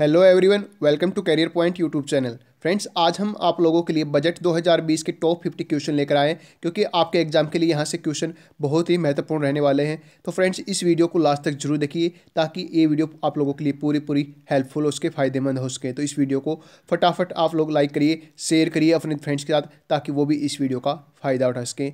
hello everyone welcome to Career Point YouTube channel friends आज हम आप लोगों के लिए बजट 2020 के टॉप 50 क्वेश्चन लेकर आए क्योंकि आपके एग्जाम के लिए यहाँ से क्वेश्चन बहुत ही महत्वपूर्ण रहने वाले हैं तो फ्रेंड्स इस वीडियो को लास्ट तक जरूर देखिए ताकि ये वीडियो आप लोगों के लिए पूरी पूरी हेल्पफुल हो सके फायदेमंद हो सके तो इस वीडियो को फटाफट आप लोग लाइक करिए शेयर करिए अपने फ्रेंड्स के साथ ताकि वो भी इस वीडियो का फ़ायदा उठा सकें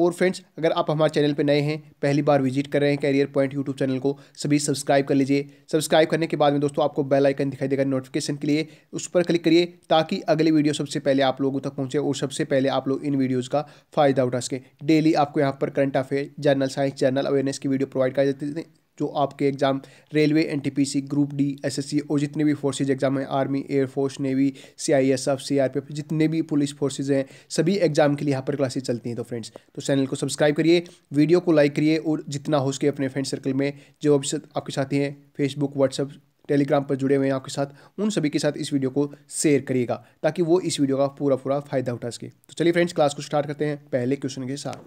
और फ्रेंड्स अगर आप हमारे चैनल पर नए हैं पहली बार विजिट कर रहे हैं कैरियर पॉइंट यूट्यूब चैनल को सभी सब्सक्राइब कर लीजिए सब्सक्राइब करने के बाद में दोस्तों आपको बेल आइकन दिखाई देगा नोटिफिकेशन के लिए उस पर क्लिक करिए ताकि अगली वीडियो सबसे पहले आप लोगों तक पहुँचे और सबसे पहले आप लोग इन वीडियोज़ का फायदा उठा सकें डेली आपको यहाँ पर current affair general science general awareness की वीडियो प्रोवाइड कर देते हैं जो आपके exam railway N group D SSC और जितने भी फोर्सेज एग्ज़ाम हैं army air force navy CISF CRPF जितने भी पुलिस फोर्सेज हैं सभी एग्ज़ाम के लिए यहाँ पर क्लासेज चलती हैं तो फ्रेंड्स तो चैनल को सब्सक्राइब करिए वीडियो को लाइक करिए और जितना हो सके अपने फ्रेंड सर्कल में जो अभी आपके साथी हैं फेसबुक व्हाट्सअप टेलीग्राम पर जुड़े हुए हैं आपके साथ उन सभी के साथ इस वीडियो को शेयर करिएगा ताकि वो इस वीडियो का पूरा पूरा फायदा उठा सके तो चलिए फ्रेंड्स क्लास को स्टार्ट करते हैं पहले क्वेश्चन के साथ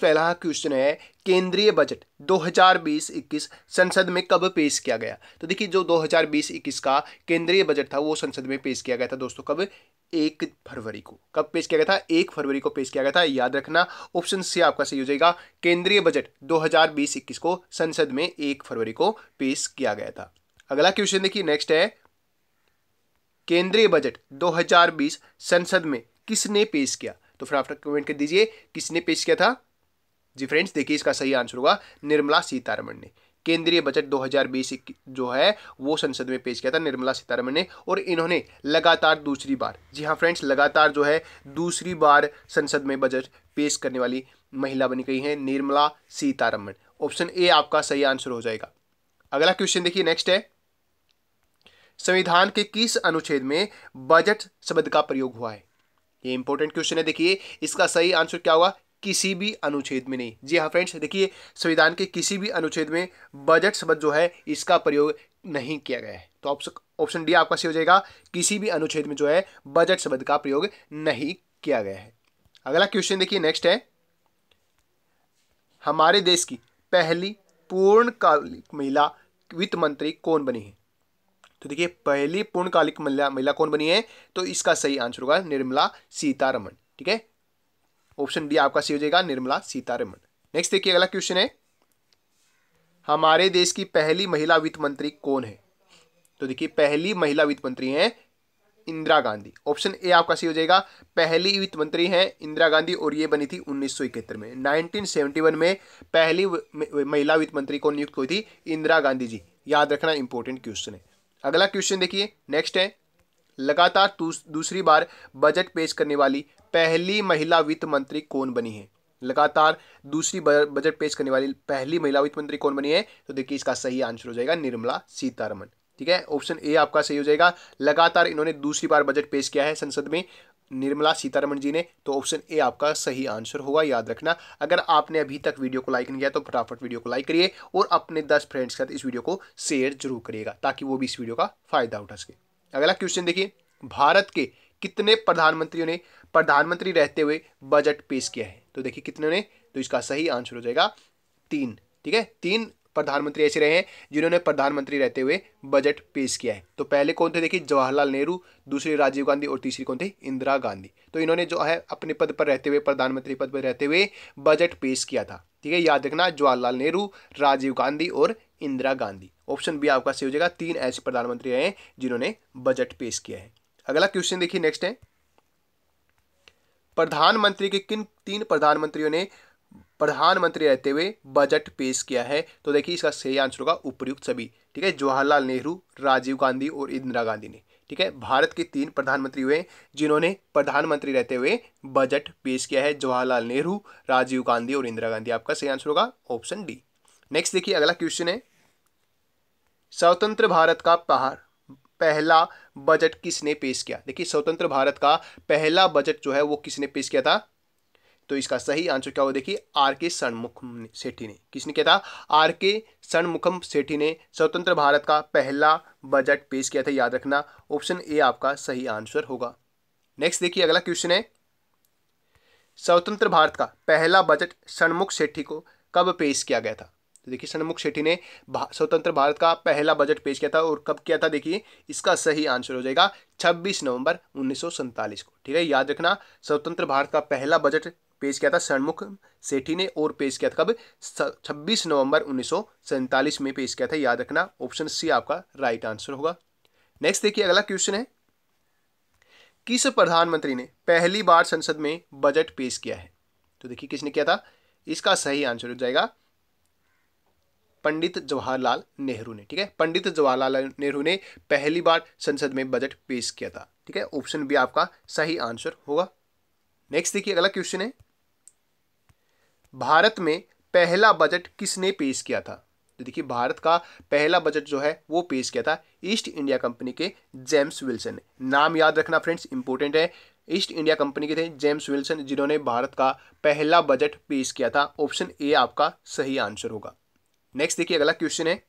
पहला क्वेश्चन है केंद्रीय बजट 2020-21 संसद में कब पेश किया गया तो देखिए जो 2020-21 का केंद्रीय बजट था वो संसद में पेश किया गया था दोस्तों कब एक फरवरी को कब पेश किया गया था एक फरवरी को पेश किया गया था याद रखना ऑप्शन सी आपका सही हो जाएगा केंद्रीय बजट 2020-21 को संसद में एक फरवरी को पेश किया गया था अगला क्वेश्चन देखिए नेक्स्ट है केंद्रीय बजट 2020 संसद में किसने पेश किया तो फिर आप कमेंट कर दीजिए किसने पेश किया था जी फ्रेंड्स देखिए इसका सही आंसर होगा निर्मला सीतारमण ने केंद्रीय बजट 2020 जो है वो संसद में पेश किया था निर्मला सीतारमण ने और इन्होंने लगातार दूसरी बार जी हाँ फ्रेंड्स लगातार जो है दूसरी बार संसद में बजट पेश करने वाली महिला बनी गई हैं निर्मला सीतारमण ऑप्शन ए आपका सही आंसर हो जाएगा अगला क्वेश्चन देखिए नेक्स्ट है संविधान के किस अनुच्छेद में बजट शब्द का प्रयोग हुआ है ये इंपॉर्टेंट क्वेश्चन है देखिए इसका सही आंसर क्या होगा किसी भी अनुच्छेद में नहीं जी हाँ फ्रेंड्स देखिए संविधान के किसी भी अनुच्छेद में बजट शब्द जो है इसका प्रयोग नहीं किया गया है तो ऑप्शन डी आपका सही हो जाएगा किसी भी अनुच्छेद में जो है बजट शब्द का प्रयोग नहीं किया गया है अगला क्वेश्चन देखिए नेक्स्ट है हमारे देश की पहली पूर्णकालिक महिला वित्त मंत्री कौन बनी है तो देखिए पहली पूर्णकालिक महिला महिला कौन बनी है तो इसका सही आंसर होगा निर्मला सीतारमण ठीक है ऑप्शन डी आपका सी हो जाएगा निर्मला सीतारमण नेक्स्ट देखिए अगला क्वेश्चन है हमारे देश की पहली महिला वित्त मंत्री कौन है तो देखिए पहली महिला वित्त मंत्री हैं इंदिरा गांधी ऑप्शन ए आपका सही हो जाएगा पहली वित्त मंत्री हैं इंदिरा गांधी और ये बनी थी उन्नीस में 1971 में पहली महिला वित्त मंत्री कौन नियुक्त हुई थी इंदिरा गांधी जी याद रखना इंपॉर्टेंट क्वेश्चन है अगला क्वेश्चन देखिए नेक्स्ट है लगातार दूसरी बार बजट पेश करने वाली पहली महिला वित्त मंत्री कौन बनी है लगातार दूसरी बजट पेश करने वाली पहली महिला वित्त मंत्री कौन बनी है तो देखिए इसका सही आंसर हो जाएगा निर्मला सीतारमन ठीक है ऑप्शन ए आपका सही हो जाएगा लगातार इन्होंने दूसरी बार बजट पेश किया है संसद में निर्मला सीतारमण जी ने तो ऑप्शन ए आपका सही आंसर होगा याद रखना अगर आपने अभी तक वीडियो को लाइक नहीं किया तो फटाफट वीडियो को लाइक करिए और अपने दस फ्रेंड्स के साथ इस वीडियो को शेयर जरूर करिएगा ताकि वो भी इस वीडियो का फायदा उठा सके अगला क्वेश्चन देखिए भारत के कितने प्रधानमंत्रियों ने प्रधानमंत्री रहते हुए बजट पेश किया है तो देखिए कितने ने तो इसका सही आंसर हो जाएगा तीन ठीक है तीन प्रधानमंत्री ऐसे रहे हैं जिन्होंने प्रधानमंत्री रहते हुए बजट पेश किया है तो पहले कौन थे देखिए जवाहरलाल नेहरू दूसरे राजीव गांधी और तीसरी कौन थे इंदिरा गांधी तो इन्होंने जो है अपने पद पर रहते हुए प्रधानमंत्री पद पर रहते हुए बजट पेश किया था ठीक है याद रखना जवाहरलाल नेहरू राजीव गांधी और इंदिरा गांधी ऑप्शन बी आपका सही हो जाएगा तीन ऐसे प्रधानमंत्री रहे जिन्होंने बजट पेश किया है अगला क्वेश्चन देखिए नेक्स्ट है प्रधानमंत्री के किन तीन प्रधानमंत्रियों ने प्रधानमंत्री रहते हुए बजट पेश किया है तो देखिए इसका सही आंसर होगा उपयुक्त सभी ठीक है जवाहरलाल नेहरू राजीव गांधी और इंदिरा गांधी ने ठीक है भारत के तीन प्रधानमंत्री हुए जिन्होंने प्रधानमंत्री रहते हुए बजट पेश किया है जवाहरलाल नेहरू राजीव गांधी और इंदिरा गांधी आपका सही आंसर होगा ऑप्शन डी नेक्स्ट देखिए अगला क्वेश्चन है स्वतंत्र भारत का पहाड़ पहला बजट किसने पेश किया देखिए स्वतंत्र भारत का पहला बजट जो है वो किसने पेश किया था तो इसका सही आंसर क्या हो देखिए आर के सणमुखम सेठी ने किसने किया था आर के सणमुखम सेठी ने स्वतंत्र भारत का पहला बजट पेश किया था याद रखना ऑप्शन ए आपका सही आंसर होगा नेक्स्ट देखिए अगला क्वेश्चन है स्वतंत्र भारत का पहला बजट सणमुख सेठी को कब पेश किया गया था तो देखिए सन्मुख शेट्टी ने भा, स्वतंत्र भारत का पहला बजट पेश किया था और कब किया था देखिए इसका सही आंसर हो जाएगा 26 नवंबर उन्नीस को ठीक है याद रखना स्वतंत्र भारत का पहला बजट पेश किया था सन्मुख सेठी ने और पेश किया था कब 26 नवंबर उन्नीस में पेश किया था याद रखना ऑप्शन सी आपका राइट आंसर होगा नेक्स्ट देखिए अगला क्वेश्चन है किस प्रधानमंत्री ने पहली बार संसद में बजट पेश किया है तो देखिए किसने किया था इसका सही आंसर हो जाएगा पंडित जवाहरलाल नेहरू ने ठीक है पंडित जवाहरलाल नेहरू ने पहली बार संसद में बजट पेश किया था ठीक है ऑप्शन बी आपका सही आंसर होगा नेक्स्ट देखिए अगला क्वेश्चन है भारत में पहला बजट किसने पेश किया था तो देखिए भारत का पहला बजट जो है वो पेश किया था ईस्ट इंडिया कंपनी के जेम्स विल्सन ने नाम याद रखना फ्रेंड्स इंपॉर्टेंट है ईस्ट इंडिया कंपनी के थे जेम्स विल्सन जिन्होंने भारत का पहला बजट पेश किया था ऑप्शन ए आपका सही आंसर होगा नेक्स्ट देखिए अगला क्वेश्चन है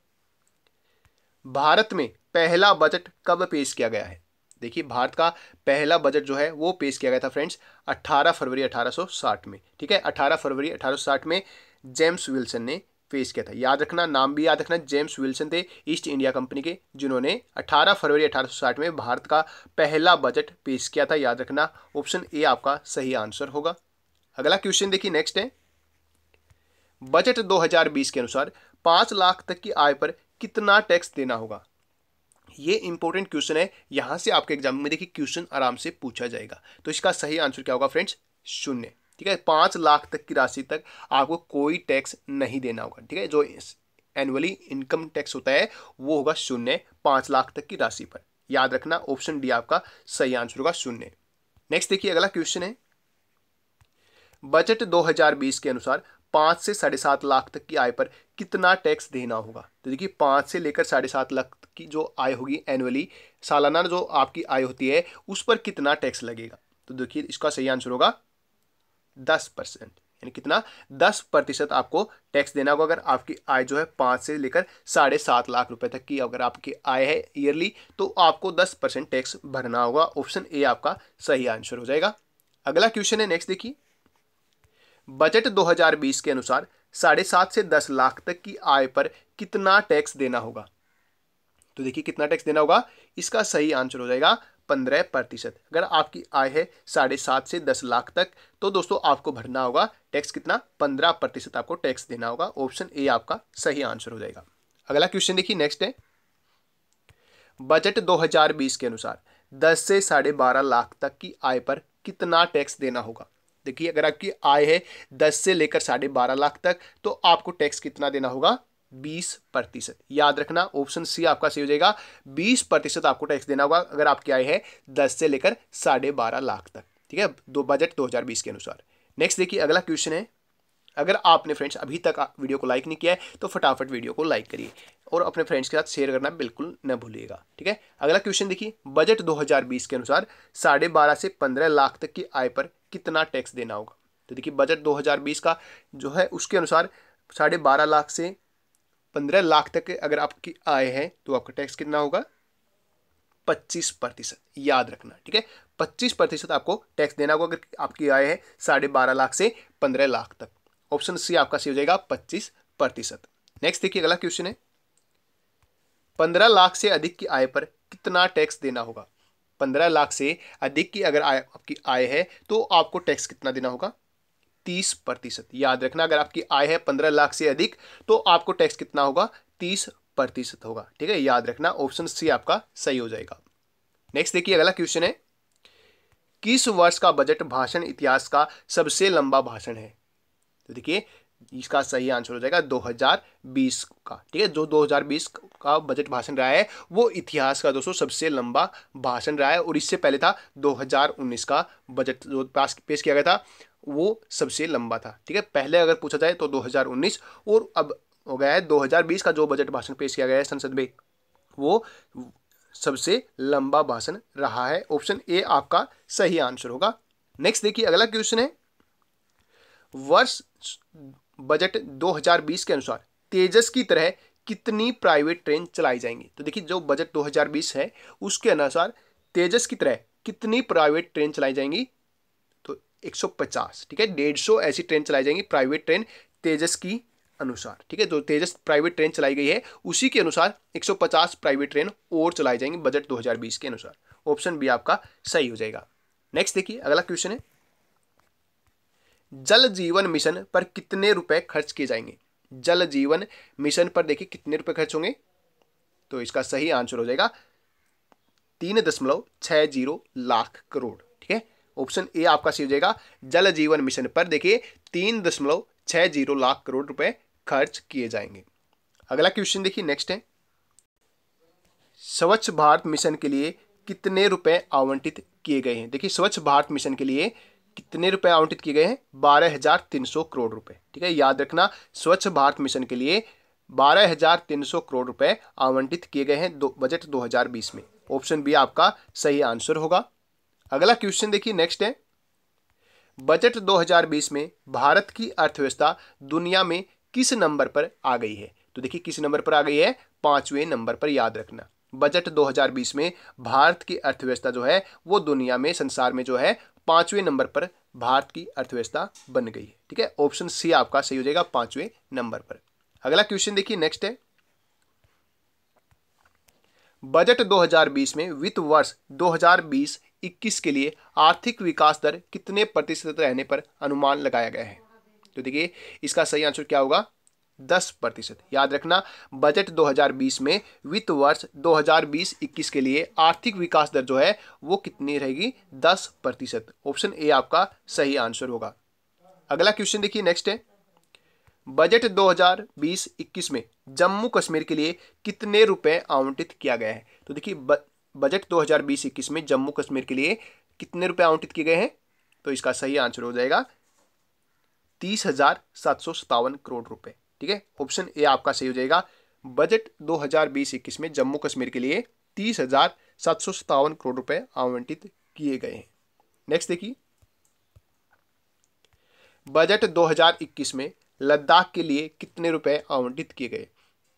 भारत में पहला बजट कब पेश किया गया है देखिए भारत का पहला बजट जो है वो पेश किया गया था फ्रेंड्स 18 फरवरी 1860 में ठीक है 18 फरवरी 1860 में जेम्स विल्सन ने पेश किया था याद रखना नाम भी याद रखना जेम्स विल्सन थे ईस्ट इंडिया कंपनी के जिन्होंने 18 फरवरी 1860 में भारत का पहला बजट पेश किया था याद रखना ऑप्शन ए आपका सही आंसर होगा अगला क्वेश्चन देखिए नेक्स्ट है बजट दो के अनुसार पांच लाख तक की आय पर कितना टैक्स देना होगा ये इंपॉर्टेंट क्वेश्चन है यहां से आपके एग्जाम में देखिए क्वेश्चन आराम से पूछा जाएगा तो इसका सही आंसर क्या होगा फ्रेंड्स शून्य ठीक है पांच लाख तक की राशि तक आपको कोई टैक्स नहीं देना होगा ठीक है जो एनुअली इनकम टैक्स होता है वो होगा शून्य पांच लाख तक की राशि पर याद रखना ऑप्शन डी आपका सही आंसर होगा शून्य नेक्स्ट देखिए अगला क्वेश्चन है बजट 2020 के अनुसार पाँच से साढ़े सात लाख तक की आय पर कितना टैक्स देना होगा तो देखिए पाँच से लेकर साढ़े सात लाख की जो आय होगी एनुअली सालाना जो आपकी आय होती है उस पर कितना टैक्स लगेगा तो देखिए इसका सही आंसर होगा दस परसेंट यानी कितना दस प्रतिशत आपको टैक्स देना होगा अगर आपकी आय जो है पाँच से लेकर साढ़े सात लाख रुपए तक की अगर आपकी आय है ईयरली तो आपको दस परसेंट टैक्स भरना होगा ऑप्शन ए आपका सही आंसर हो जाएगा अगला क्वेश्चन है नेक्स्ट देखिए बजट 2020 के अनुसार साढ़े सात से दस लाख तक की आय पर कितना टैक्स देना होगा तो देखिए कितना टैक्स देना होगा इसका सही आंसर हो जाएगा पंद्रह प्रतिशत अगर आपकी आय है साढ़े सात से दस लाख तक तो दोस्तों आपको भरना होगा टैक्स कितना पंद्रह प्रतिशत आपको टैक्स देना होगा ऑप्शन ए आपका सही आंसर हो जाएगा अगला क्वेश्चन देखिए नेक्स्ट है बजट 2020 के अनुसार दस से साढ़े बारह लाख तक की आय पर कितना टैक्स देना होगा देखिए अगर आपकी आय है दस से लेकर साढ़े बारह लाख तक तो आपको टैक्स कितना देना होगा बीस प्रतिशत याद रखना ऑप्शन सी आपका सही हो जाएगा बीस प्रतिशत आपको टैक्स देना होगा अगर आपकी आय है दस से लेकर साढ़े बारह लाख तक ठीक है दो बजट बीस के अनुसार नेक्स्ट देखिए अगला क्वेश्चन है अगर आपने फ्रेंड्स अभी तक वीडियो को लाइक नहीं किया है तो फटाफट वीडियो को लाइक करिए और अपने फ्रेंड्स के साथ शेयर करना बिल्कुल न भूलिएगा ठीक है अगला क्वेश्चन देखिए बजट 2020 के अनुसार साढ़े बारह से पंद्रह लाख तक की आय पर कितना टैक्स देना होगा तो देखिए बजट 2020 का जो है उसके अनुसार साढ़े बारह लाख से पंद्रह लाख तक अगर आपकी आय है तो आपका टैक्स कितना होगा पच्चीस प्रतिशत याद रखना ठीक है पच्चीस प्रतिशत आपको टैक्स देना होगा अगर आपकी आय है साढ़े बारह लाख से पंद्रह लाख तक ऑप्शन सी आपका सी हो जाएगा पच्चीस प्रतिशत नेक्स्ट देखिए अगला क्वेश्चन है पंद्रह लाख से अधिक की आय पर कितना टैक्स देना होगा पंद्रह लाख से अधिक की अगर आय आपकी आय है तो आपको टैक्स कितना देना होगा तीस प्रतिशत याद रखना अगर आपकी आय है पंद्रह लाख से अधिक तो आपको टैक्स कितना होगा तीस प्रतिशत होगा ठीक है याद रखना ऑप्शन सी आपका सही हो जाएगा नेक्स्ट देखिए अगला क्वेश्चन है किस वर्ष का बजट भाषण इतिहास का सबसे लंबा भाषण है तो देखिए इसका सही आंसर हो जाएगा 2020 का ठीक है जो 2020 का बजट भाषण रहा है वो इतिहास का दोस्तों सबसे लंबा भाषण रहा है और इससे पहले था 2019 का बजट जो पास पेश किया गया था वो सबसे लंबा था ठीक है पहले अगर पूछा जाए तो 2019 और अब हो गया है 2020 का जो बजट भाषण पेश किया गया है संसद में वो सबसे लंबा भाषण रहा है ऑप्शन ए आपका सही आंसर होगा नेक्स्ट देखिए अगला क्वेश्चन है वर्ष बजट 2020 के अनुसार तेजस की तरह कितनी प्राइवेट ट्रेन चलाई जाएंगी तो देखिए जो बजट 2020 है उसके अनुसार तेजस की तरह कितनी प्राइवेट ट्रेन चलाई जाएंगी तो 150 ठीक है डेढ़ सौ ऐसी ट्रेन चलाई जाएंगी प्राइवेट ट्रेन तेजस की अनुसार ठीक है जो तेजस प्राइवेट ट्रेन चलाई गई है उसी के अनुसार 150 प्राइवेट ट्रेन और चलाई जाएंगी बजट 2020 के अनुसार ऑप्शन बी आपका सही हो जाएगा नेक्स्ट देखिए अगला क्वेश्चन है जल जीवन मिशन पर कितने रुपए खर्च किए जाएंगे जल जीवन मिशन पर देखिए कितने रुपए खर्च होंगे तो इसका सही आंसर हो जाएगा तीन दशमलव छह जीरो लाख करोड़ ठीक है ऑप्शन ए आपका सही हो जाएगा जल जीवन मिशन पर देखिए तीन दशमलव छह जीरो लाख करोड़ रुपए खर्च किए जाएंगे अगला क्वेश्चन देखिए नेक्स्ट है स्वच्छ भारत मिशन के लिए कितने रुपए आवंटित किए गए हैं देखिए स्वच्छ भारत मिशन के लिए कितने रुपए आवंटित किए गए हैं बारह हजार तीन सौ करोड़ रुपए ठीक है याद रखना स्वच्छ भारत मिशन के लिए बारह हजार तीन सौ करोड़ रुपए आवंटित किए गए हैं दो बजट बीस में ऑप्शन बी आपका सही आंसर होगा अगला क्वेश्चन देखिए नेक्स्ट है बजट 2020 में भारत की अर्थव्यवस्था दुनिया में किस नंबर पर आ गई है तो देखिए किस नंबर पर आ गई है पांचवें नंबर पर याद रखना बजट 2020 में भारत की अर्थव्यवस्था जो है वो दुनिया में संसार में जो है पांचवें नंबर पर भारत की अर्थव्यवस्था बन गई है ठीक है ऑप्शन सी आपका सही हो जाएगा पांचवें नंबर पर अगला क्वेश्चन देखिए नेक्स्ट है बजट 2020 में वित्त वर्ष 2020-21 के लिए आर्थिक विकास दर कितने प्रतिशत रहने पर अनुमान लगाया गया है तो देखिए इसका सही आंसर क्या होगा दस प्रतिशत याद रखना बजट 2020 में वित्त वर्ष 2020-21 के लिए आर्थिक विकास दर जो है वो कितनी रहेगी दस प्रतिशत ऑप्शन ए आपका सही आंसर होगा अगला क्वेश्चन देखिए नेक्स्ट है बजट 2020-21 में जम्मू कश्मीर के लिए कितने रुपए आवंटित किया गया है तो देखिए बजट 2020-21 में जम्मू कश्मीर के लिए कितने रुपए आवंटित किए गए हैं तो इसका सही आंसर हो जाएगा तीस हजार सात सौ करोड़ रुपए ठीक है ऑप्शन ए आपका सही हो जाएगा बजट 2020-21 में जम्मू कश्मीर के लिए तीस हजार सात सौ सत्तावन करोड़ रुपए आवंटित किए गए हैं नेक्स्ट देखिए बजट 2021 में लद्दाख के लिए कितने रुपए आवंटित किए गए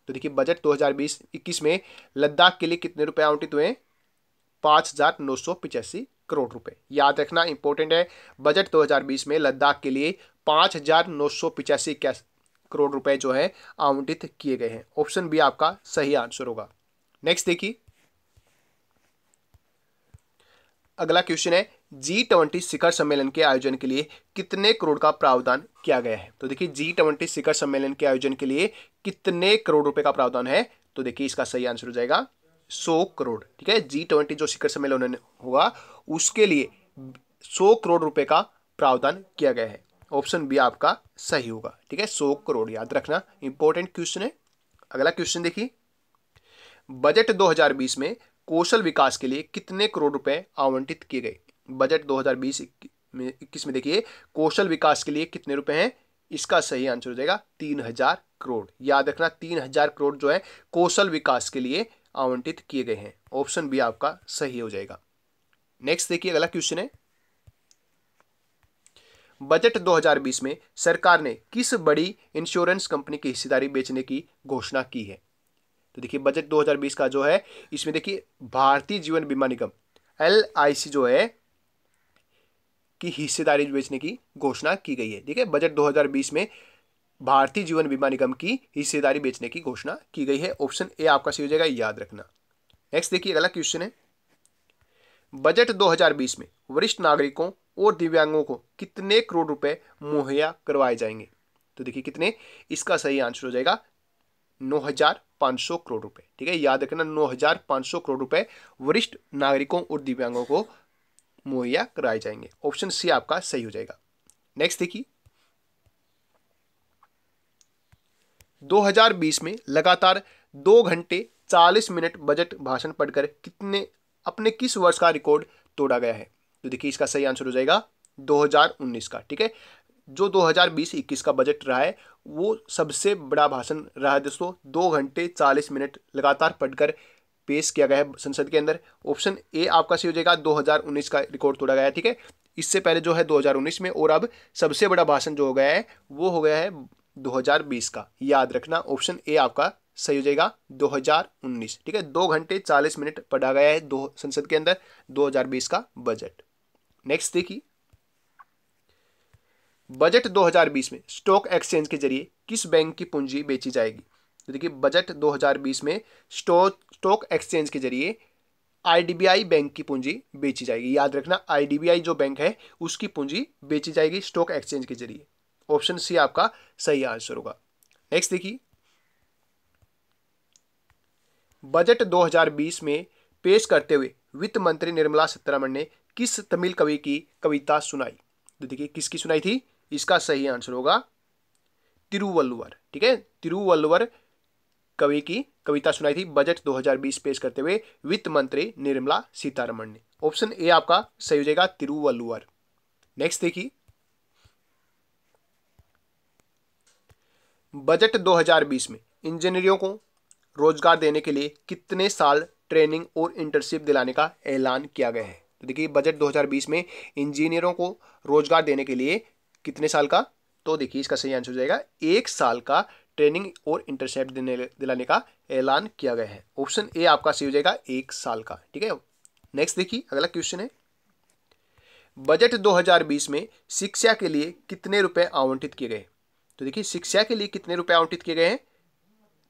तो देखिए बजट 2020-21 में लद्दाख के लिए कितने रुपए आवंटित हुए पांच हजार नौ सौ पिचासी करोड़ रुपए याद रखना इंपॉर्टेंट है बजट 2020 में लद्दाख के लिए पांच हजार नौ सौ पिचासी करोड़ रुपए जो है आवंटित किए गए हैं ऑप्शन बी आपका सही आंसर होगा नेक्स्ट देखिए अगला क्वेश्चन है जी ट्वेंटी शिखर सम्मेलन के आयोजन के लिए कितने करोड़ का प्रावधान किया गया है तो देखिए जी ट्वेंटी शिखर सम्मेलन के आयोजन के लिए कितने करोड़ रुपए का प्रावधान है तो देखिए इसका सही आंसर हो जाएगा सौ करोड़ ठीक है जी ट्वेंटी जो शिखर सम्मेलन होगा उसके लिए सौ करोड़ रुपए का प्रावधान किया गया है ऑप्शन बी आपका सही होगा ठीक है सौ करोड़ याद रखना इंपॉर्टेंट क्वेश्चन है अगला क्वेश्चन देखिए बजट 2020 में कौशल विकास के लिए कितने करोड़ रुपए आवंटित किए गए बजट 2020 में इक्कीस में देखिए कौशल विकास के लिए कितने रुपए हैं इसका सही आंसर हो जाएगा तीन हजार करोड़ याद रखना तीन हजार करोड़ जो है कौशल विकास के लिए आवंटित किए गए हैं ऑप्शन बी आपका सही हो जाएगा नेक्स्ट देखिए अगला क्वेश्चन है बजट 2020 में सरकार ने किस बड़ी इंश्योरेंस कंपनी की हिस्सेदारी बेचने की घोषणा की है तो देखिए बजट 2020 का जो है इसमें देखिए भारतीय जीवन बीमा निगम एल जो है की हिस्सेदारी बेचने की घोषणा की गई है देखिए बजट 2020 में भारतीय जीवन बीमा निगम की हिस्सेदारी बेचने की घोषणा की गई है ऑप्शन ए आपका सही हो जाएगा याद रखना नेक्स्ट देखिए अगला क्वेश्चन है बजट 2020 में वरिष्ठ नागरिकों और दिव्यांगों को कितने करोड़ रुपए मुहैया करवाए जाएंगे तो देखिए कितने इसका सही आंसर हो जाएगा नौ हजार सौ करोड़ रुपए ठीक है याद रखना नौ हजार सौ करोड़ रुपए वरिष्ठ नागरिकों और दिव्यांगों को मुहैया कराए जाएंगे ऑप्शन सी आपका सही हो जाएगा नेक्स्ट देखिए 2020 में लगातार दो घंटे 40 मिनट बजट भाषण पढ़कर कितने अपने किस वर्ष का रिकॉर्ड तोड़ा गया है तो देखिए इसका सही आंसर हो जाएगा 2019 का ठीक है जो 2020-21 का बजट रहा है वो सबसे बड़ा भाषण रहा है दोस्तों दो घंटे चालीस मिनट लगातार पढ़कर पेश किया गया है संसद के अंदर ऑप्शन ए आपका सही हो जाएगा 2019 का रिकॉर्ड तोड़ा गया है ठीक है इससे पहले जो है 2019 में और अब सबसे बड़ा भाषण जो हो गया है वो हो गया है 2020 का याद रखना ऑप्शन ए आपका सही हो जाएगा 2019 ठीक है दो घंटे चालीस मिनट पढ़ा गया है दो संसद के अंदर 2020 का बजट नेक्स्ट देखिए बजट 2020 में स्टॉक एक्सचेंज के जरिए किस बैंक की पूंजी बेची जाएगी तो देखिए बजट 2020 में स्टॉक स्टॉक एक्सचेंज के जरिए आईडीबीआई बैंक की पूंजी बेची जाएगी याद रखना आईडीबीआई जो बैंक है उसकी पूंजी बेची जाएगी स्टॉक एक्सचेंज के जरिए ऑप्शन सी आपका सही आंसर होगा नेक्स्ट देखिए बजट 2020 में पेश करते हुए वित्त मंत्री निर्मला सीतारमण ने किस तमिल कवि की कविता सुनाई तो देखिए किसकी सुनाई थी इसका सही आंसर होगा तिरुवल्लुवर ठीक है तिरुवल्लुवर कवि की कविता सुनाई थी बजट 2020 पेश करते हुए वित्त मंत्री निर्मला सीतारमण ने ऑप्शन ए आपका सही हो जाएगा तिरुवल्लुवर नेक्स्ट देखिए बजट 2020 में इंजीनियरों को रोजगार देने के लिए कितने साल ट्रेनिंग और इंटर्नशिप दिलाने का ऐलान किया गया है तो देखिए बजट 2020 में इंजीनियरों को रोजगार देने के लिए कितने साल का तो देखिए इसका सही आंसर हो जाएगा एक साल का ट्रेनिंग और इंटरसेप्ट देने दिलाने का ऐलान किया गया है ऑप्शन ए आपका सही हो जाएगा एक साल का ठीक है नेक्स्ट देखिए अगला क्वेश्चन है बजट 2020 में शिक्षा के लिए कितने रुपए आवंटित किए गए तो देखिए शिक्षा के लिए कितने रुपए आवंटित किए गए हैं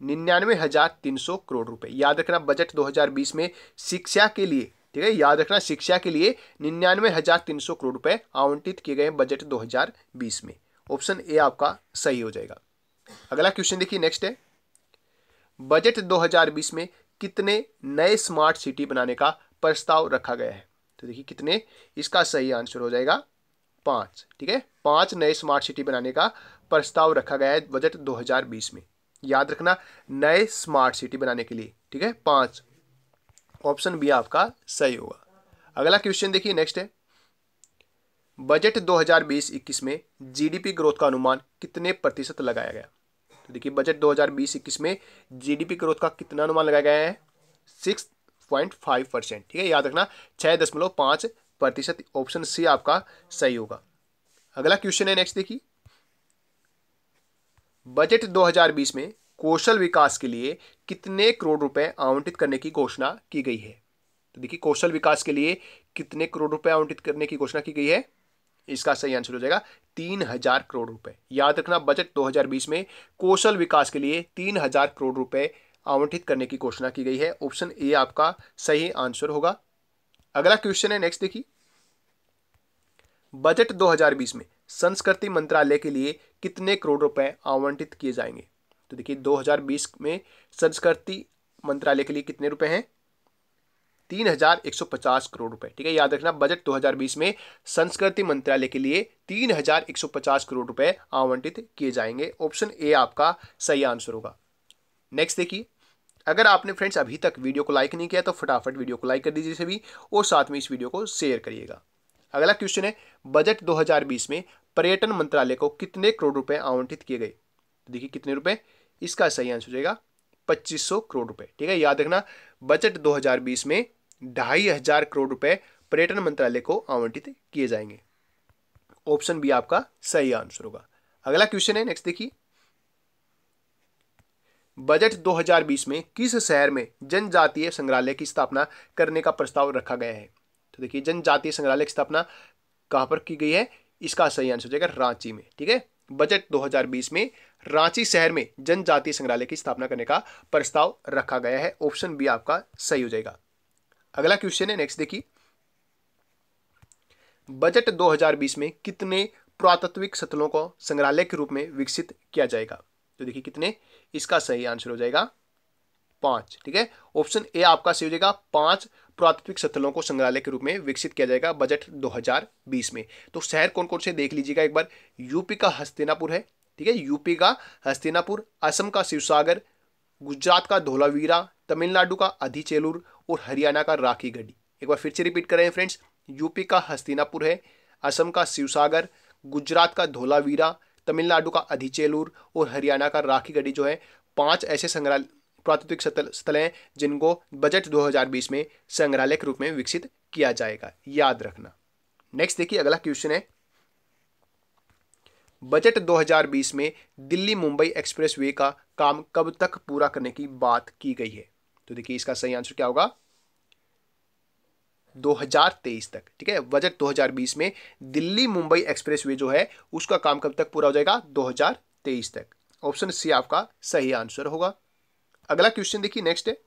निन्यानवे हज़ार तीन सौ करोड़ रुपए याद रखना बजट 2020 में शिक्षा के लिए ठीक है याद रखना शिक्षा के लिए निन्यानवे हजार तीन सौ करोड़ रुपए आवंटित किए गए बजट 2020 में ऑप्शन ए आपका सही हो जाएगा अगला क्वेश्चन देखिए नेक्स्ट है बजट 2020 में कितने नए स्मार्ट सिटी बनाने का प्रस्ताव रखा गया है तो देखिए कितने इसका सही आंसर हो जाएगा पांच ठीक है पांच नए स्मार्ट सिटी बनाने का प्रस्ताव रखा गया है बजट 2020 में याद रखना नए स्मार्ट सिटी बनाने के लिए ठीक है पांच ऑप्शन बी आपका सही होगा अगला क्वेश्चन देखिए नेक्स्ट है बजट 2020-21 में जीडीपी ग्रोथ का अनुमान कितने प्रतिशत लगाया गया तो देखिए बजट 2020-21 में जीडीपी ग्रोथ का कितना अनुमान लगाया गया है सिक्स पॉइंट फाइव परसेंट ठीक है याद रखना छह दशमलव पांच प्रतिशत ऑप्शन सी आपका सही होगा अगला क्वेश्चन है नेक्स्ट देखिए बजट 2020 में कौशल विकास के लिए कितने करोड़ रुपए आवंटित करने की घोषणा की गई है तो देखिए कौशल विकास के लिए कितने करोड़ रुपए आवंटित करने की घोषणा की गई है इसका सही आंसर हो जाएगा तीन हजार करोड़ रुपए याद रखना बजट 2020 में कौशल विकास के लिए तीन हजार करोड़ रुपए आवंटित करने की घोषणा की गई है ऑप्शन ए आपका सही आंसर होगा अगला क्वेश्चन है नेक्स्ट देखिए बजट 2020 में संस्कृति मंत्रालय के लिए कितने करोड़ रुपए आवंटित किए जाएंगे तो देखिए 2020 में संस्कृति मंत्रालय के लिए कितने रुपए हैं तीन हजार एक सौ पचास करोड़ रुपए ठीक है याद रखना बजट 2020 में संस्कृति मंत्रालय के लिए तीन हजार एक सौ पचास करोड़ रुपए आवंटित किए जाएंगे ऑप्शन ए आपका सही आंसर होगा नेक्स्ट देखिए अगर आपने फ्रेंड्स अभी तक वीडियो को लाइक नहीं किया तो फटाफट वीडियो को लाइक कर दीजिए सभी और साथ में इस वीडियो को शेयर करिएगा अगला क्वेश्चन है बजट 2020 में पर्यटन मंत्रालय को कितने करोड़ रुपए आवंटित किए गए तो देखिए कितने रुपए इसका सही आंसर हो जाएगा 2500 करोड़ रुपए ठीक है याद रखना बजट 2020 में ढाई हजार करोड़ रुपए पर्यटन मंत्रालय को आवंटित किए जाएंगे ऑप्शन बी आपका सही आंसर होगा अगला क्वेश्चन है नेक्स्ट देखिए बजट 2020 में किस शहर में जनजातीय संग्रहालय की स्थापना करने का प्रस्ताव रखा गया है तो देखिए जनजातीय संग्रहालय की स्थापना कहां पर की गई है इसका सही आंसर हो जाएगा रांची में ठीक है बजट 2020 में रांची शहर में जनजातीय संग्रहालय की स्थापना करने का प्रस्ताव रखा गया है ऑप्शन बी आपका सही हो जाएगा अगला क्वेश्चन है नेक्स्ट देखिए बजट 2020 में कितने पुरातत्विक स्थलों को संग्रहालय के रूप में विकसित किया जाएगा तो देखिए कितने इसका सही आंसर हो जाएगा पांच ठीक है ऑप्शन ए आपका सही हो जाएगा पांच पुरातत्विक स्थलों को संग्रहालय के रूप में विकसित किया जाएगा बजट 2020 में तो शहर कौन कौन से देख लीजिएगा एक बार यूपी का हस्तिनापुर है ठीक है यूपी का हस्तिनापुर असम का शिवसागर गुजरात का धोलावीरा तमिलनाडु का अधिचेलूर और हरियाणा का राखी गढ़ी एक बार फिर से रिपीट करें फ्रेंड्स यूपी का हस्तिनापुर है असम का शिवसागर गुजरात का धोलावीरा तमिलनाडु का अधिचेलूर और हरियाणा का राखी गढ़ी जो है पांच ऐसे संग्रहालय प्राकृतिक स्थल हैं जिनको बजट 2020 में संग्रहालय के रूप में विकसित किया जाएगा याद रखना नेक्स्ट देखिए अगला क्वेश्चन है बजट 2020 में दिल्ली मुंबई एक्सप्रेसवे का काम कब तक पूरा करने की बात की गई है तो देखिए इसका सही आंसर क्या होगा 2023 तक ठीक है बजट 2020 में दिल्ली मुंबई एक्सप्रेसवे जो है उसका काम कब तक पूरा हो जाएगा 2023 तक ऑप्शन सी आपका सही आंसर होगा अगला क्वेश्चन देखिए नेक्स्ट है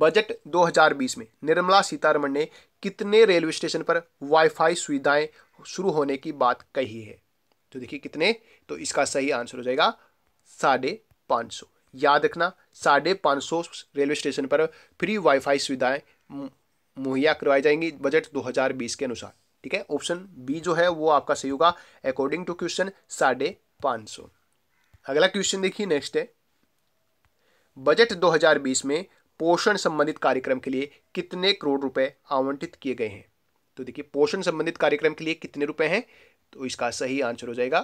बजट 2020 में निर्मला सीतारमण ने कितने रेलवे स्टेशन पर वाईफाई सुविधाएं शुरू होने की बात कही है तो देखिए कितने तो इसका सही आंसर हो जाएगा साढ़े पाँच सौ याद रखना साढ़े पाँच सौ रेलवे स्टेशन पर फ्री वाईफाई सुविधाएं मुहैया करवाई जाएंगी बजट 2020 के अनुसार ठीक है ऑप्शन बी जो है वो आपका सही होगा अकॉर्डिंग टू क्वेश्चन साढ़े पाँच सौ अगला क्वेश्चन देखिए नेक्स्ट है बजट 2020 में पोषण संबंधित कार्यक्रम के लिए कितने करोड़ रुपए आवंटित किए गए हैं तो देखिए पोषण संबंधित कार्यक्रम के लिए कितने रुपए हैं तो इसका सही आंसर हो जाएगा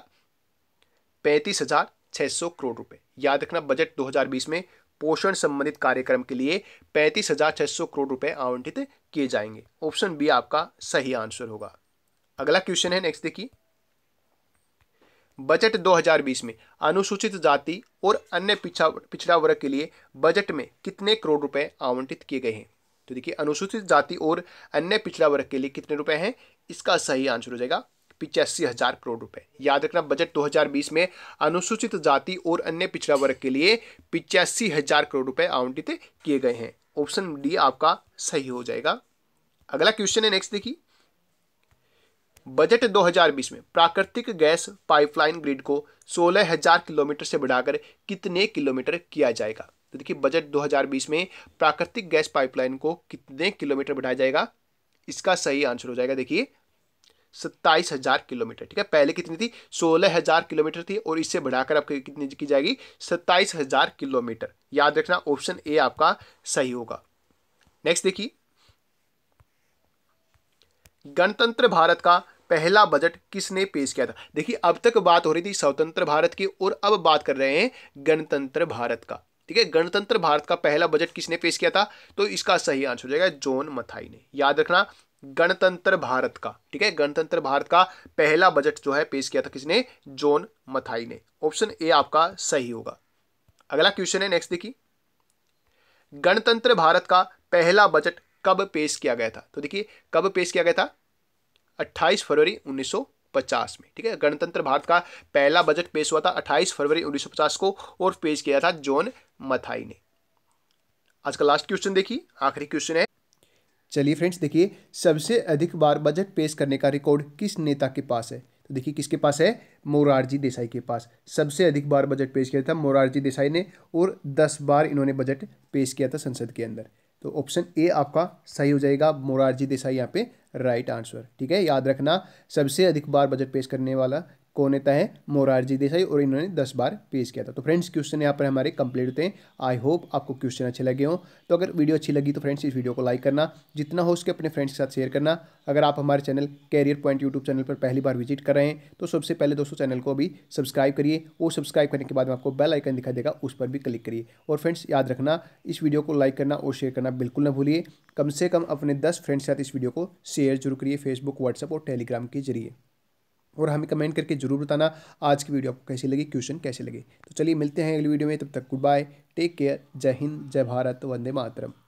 पैंतीस हजार छह सौ करोड़ रुपए याद रखना बजट 2020 में पोषण संबंधित कार्यक्रम के लिए पैंतीस हजार छह सौ करोड़ रुपए आवंटित किए जाएंगे ऑप्शन बी आपका सही आंसर होगा अगला क्वेश्चन है नेक्स्ट देखिए बजट 2020 में अनुसूचित जाति और अन्य पिछड़ा पिछड़ा वर्ग के लिए बजट में कितने करोड़ रुपए आवंटित किए गए हैं तो देखिए अनुसूचित जाति और अन्य पिछड़ा वर्ग के लिए कितने रुपए हैं इसका सही आंसर हो जाएगा पिचासी हजार करोड़ रुपए याद रखना बजट 2020 में अनुसूचित जाति और अन्य पिछड़ा वर्ग के लिए पिचासी हजार करोड़ रुपए आवंटित किए गए हैं ऑप्शन डी आपका सही हो जाएगा अगला क्वेश्चन है नेक्स्ट देखिए बजट 2020 में प्राकृतिक गैस पाइपलाइन ग्रिड को 16000 किलोमीटर से बढ़ाकर कितने किलोमीटर किया जाएगा तो देखिए बजट 2020 में प्राकृतिक गैस पाइपलाइन को कितने किलोमीटर बढ़ाया जाएगा इसका सही आंसर हो जाएगा देखिए सत्ताईस हजार किलोमीटर ठीक है पहले कितनी थी सोलह हजार किलोमीटर थी और इससे बढ़ाकर आपकी कितनी की जाएगी सत्ताईस हजार किलोमीटर याद रखना ऑप्शन ए आपका सही होगा नेक्स्ट देखिए गणतंत्र भारत का पहला बजट किसने पेश किया था देखिए अब तक बात हो रही थी स्वतंत्र भारत की और अब बात कर रहे हैं गणतंत्र भारत का ठीक है गणतंत्र भारत का पहला बजट किसने पेश किया था तो इसका सही आंसर हो जाएगा जॉन मथाई ने याद रखना गणतंत्र भारत का ठीक है गणतंत्र भारत का पहला बजट जो है पेश किया था किसने जॉन मथाई ने ऑप्शन ए आपका सही होगा अगला क्वेश्चन है नेक्स्ट देखिए गणतंत्र भारत का पहला बजट कब पेश किया गया था तो देखिए कब पेश किया गया था 28 फरवरी उन्नीस 1950 में ठीक है गणतंत्र भारत का पहला बजट पेश हुआ था 28 फरवरी 1950 को और पेश किया था जॉन मथाई ने आज का लास्ट क्वेश्चन देखिए आखिरी क्वेश्चन है चलिए फ्रेंड्स देखिए सबसे अधिक बार बजट पेश करने का रिकॉर्ड किस नेता के पास है तो देखिए किसके पास है मोरारजी देसाई के पास सबसे अधिक बार बजट पेश किया था मोरारजी देसाई ने और दस बार इन्होंने बजट पेश किया था संसद के अंदर तो ऑप्शन ए आपका सही हो जाएगा मोरारजी देसाई यहाँ पे राइट आंसर ठीक है याद रखना सबसे अधिक बार बजट पेश करने वाला कौन नेता है मोरारजी देसाई और इन्होंने दस बार पेश किया था तो फ्रेंड्स क्वेश्चन यहाँ पर हमारे कंप्लीट होते हैं आई होप आपको क्वेश्चन अच्छे लगे हों तो अगर वीडियो अच्छी लगी तो फ्रेंड्स इस वीडियो को लाइक करना जितना हो उसके अपने फ्रेंड्स के साथ शेयर करना अगर आप हमारे channel Career Point YouTube channel पर पहली बार विजिट कर रहे हैं तो सबसे पहले दोस्तों चैनल को भी सब्सक्राइब करिए और सब्सक्राइब करने के बाद में आपको बेल आइकन दिखाई देगा उस पर भी क्लिक करिए और फ्रेंड्स याद रखना इस वीडियो को लाइक करना और शेयर करना बिल्कुल ना भूलिए कम से कम अपने दस फ्रेंड्स के साथ इस वीडियो को शेयर जरूर करिए फेसबुक व्हाट्सअप और टेलीग्राम के जरिए और हमें कमेंट करके जरूर बताना आज की वीडियो आपको कैसी लगी क्वेश्चन कैसे लगे तो चलिए मिलते हैं अगली वीडियो में तब तक गुड बाय टेक केयर जय हिंद जय भारत वंदे मातरम